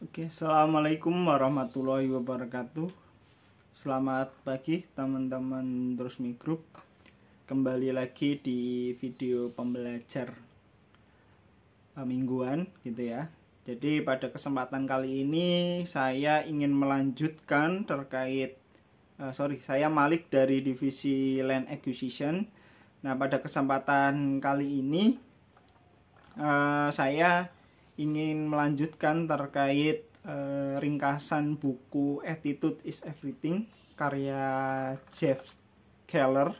Oke, assalamualaikum warahmatullahi wabarakatuh. Selamat pagi teman-teman terus Group. Kembali lagi di video pembelajar eh, mingguan gitu ya. Jadi pada kesempatan kali ini saya ingin melanjutkan terkait uh, sorry saya Malik dari divisi Land Acquisition. Nah pada kesempatan kali ini uh, saya ingin melanjutkan terkait uh, ringkasan buku Attitude is Everything karya Jeff Keller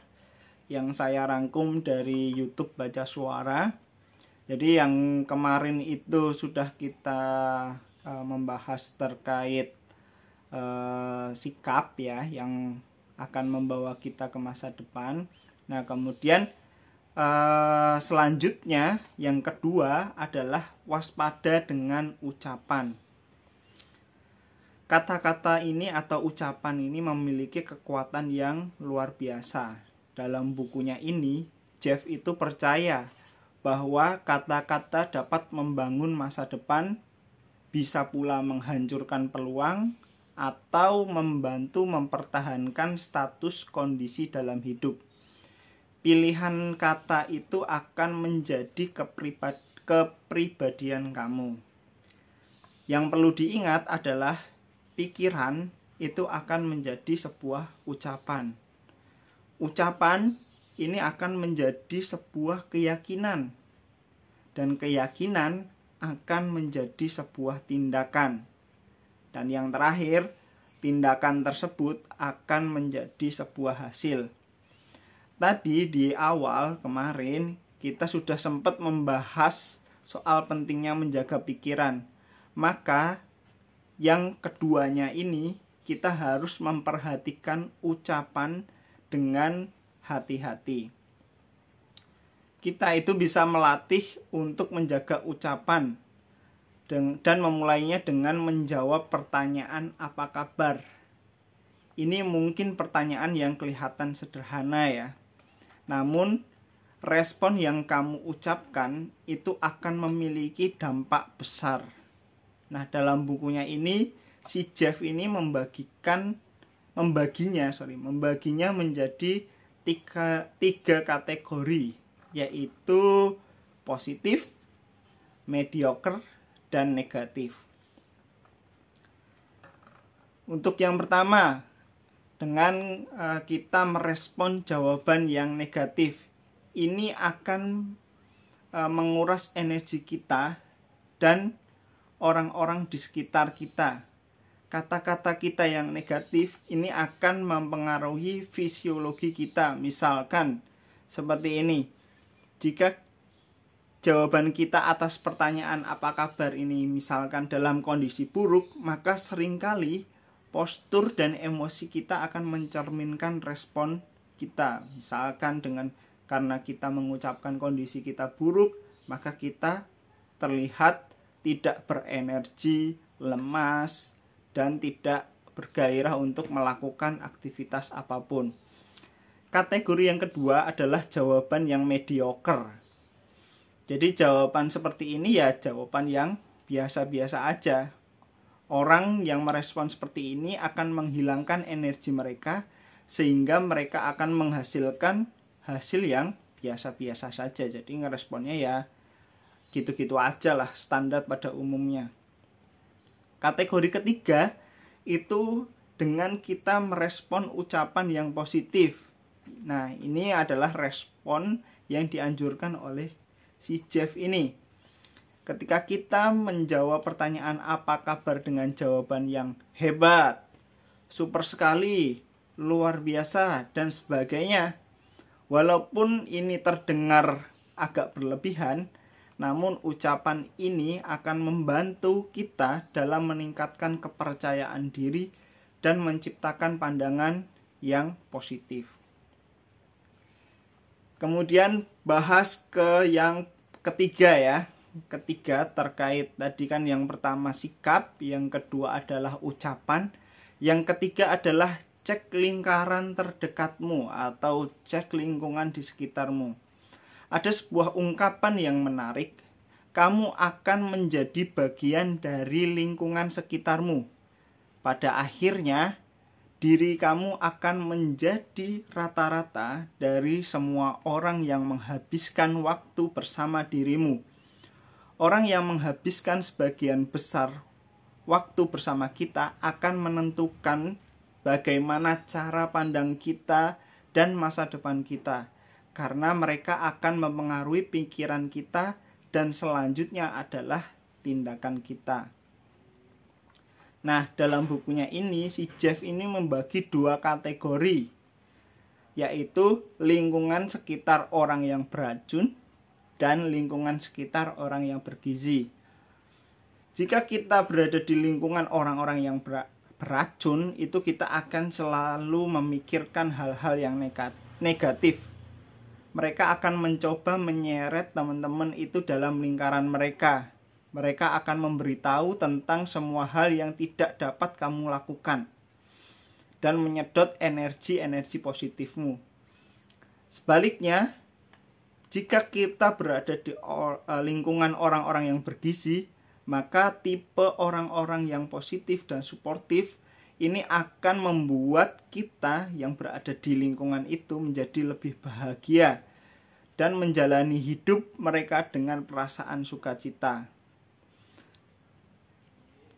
yang saya rangkum dari YouTube Baca Suara. Jadi yang kemarin itu sudah kita uh, membahas terkait uh, sikap ya yang akan membawa kita ke masa depan. Nah, kemudian Eh, selanjutnya yang kedua adalah waspada dengan ucapan. Kata-kata ini atau ucapan ini memiliki kekuatan yang luar biasa. Dalam bukunya ini, Jeff itu percaya bahwa kata-kata dapat membangun masa depan, bisa pula menghancurkan peluang atau membantu mempertahankan status kondisi dalam hidup pilihan kata itu akan menjadi kepribad kepribadian kamu. Yang perlu diingat adalah pikiran itu akan menjadi sebuah ucapan. Ucapan ini akan menjadi sebuah keyakinan, dan keyakinan akan menjadi sebuah tindakan. Dan yang terakhir, tindakan tersebut akan menjadi sebuah hasil tadi di awal kemarin kita sudah sempat membahas soal pentingnya menjaga pikiran. Maka yang keduanya ini kita harus memperhatikan ucapan dengan hati-hati. Kita itu bisa melatih untuk menjaga ucapan dan memulainya dengan menjawab pertanyaan apa kabar. Ini mungkin pertanyaan yang kelihatan sederhana ya, namun respon yang kamu ucapkan itu akan memiliki dampak besar. Nah, dalam bukunya ini si Jeff ini membagikan membaginya, sorry, membaginya menjadi tiga, tiga kategori, yaitu positif, mediocre, dan negatif. Untuk yang pertama, dengan uh, kita merespon jawaban yang negatif. Ini akan uh, menguras energi kita dan orang-orang di sekitar kita. Kata-kata kita yang negatif ini akan mempengaruhi fisiologi kita. Misalkan seperti ini. Jika jawaban kita atas pertanyaan apa kabar ini misalkan dalam kondisi buruk, maka seringkali postur dan emosi kita akan mencerminkan respon kita. Misalkan dengan karena kita mengucapkan kondisi kita buruk, maka kita terlihat tidak berenergi, lemas, dan tidak bergairah untuk melakukan aktivitas apapun. Kategori yang kedua adalah jawaban yang mediocre. Jadi jawaban seperti ini ya jawaban yang biasa-biasa aja, orang yang merespon seperti ini akan menghilangkan energi mereka sehingga mereka akan menghasilkan hasil yang biasa-biasa saja. Jadi ngeresponnya ya gitu-gitu aja lah standar pada umumnya. Kategori ketiga itu dengan kita merespon ucapan yang positif. Nah, ini adalah respon yang dianjurkan oleh si Jeff ini ketika kita menjawab pertanyaan apa kabar dengan jawaban yang hebat, super sekali, luar biasa, dan sebagainya. Walaupun ini terdengar agak berlebihan, namun ucapan ini akan membantu kita dalam meningkatkan kepercayaan diri dan menciptakan pandangan yang positif. Kemudian bahas ke yang ketiga ya, ketiga terkait tadi kan yang pertama sikap, yang kedua adalah ucapan, yang ketiga adalah cek lingkaran terdekatmu atau cek lingkungan di sekitarmu. Ada sebuah ungkapan yang menarik, kamu akan menjadi bagian dari lingkungan sekitarmu. Pada akhirnya, diri kamu akan menjadi rata-rata dari semua orang yang menghabiskan waktu bersama dirimu Orang yang menghabiskan sebagian besar waktu bersama kita akan menentukan bagaimana cara pandang kita dan masa depan kita, karena mereka akan mempengaruhi pikiran kita dan selanjutnya adalah tindakan kita. Nah, dalam bukunya ini, si Jeff ini membagi dua kategori, yaitu lingkungan sekitar orang yang beracun dan lingkungan sekitar orang yang bergizi. Jika kita berada di lingkungan orang-orang yang beracun, itu kita akan selalu memikirkan hal-hal yang negatif. Mereka akan mencoba menyeret teman-teman itu dalam lingkaran mereka. Mereka akan memberitahu tentang semua hal yang tidak dapat kamu lakukan dan menyedot energi-energi positifmu. Sebaliknya, jika kita berada di eh, lingkungan orang-orang yang bergizi, maka tipe orang-orang yang positif dan suportif ini akan membuat kita yang berada di lingkungan itu menjadi lebih bahagia dan menjalani hidup mereka dengan perasaan sukacita.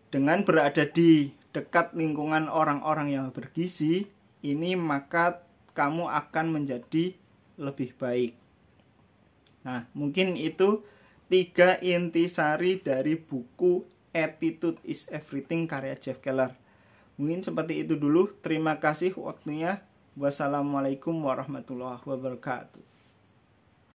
Dengan berada di dekat lingkungan orang-orang yang bergizi, ini maka kamu akan menjadi lebih baik. Nah, mungkin itu tiga inti sari dari buku Attitude is Everything karya Jeff Keller. Mungkin seperti itu dulu. Terima kasih waktunya. Wassalamualaikum warahmatullahi wabarakatuh.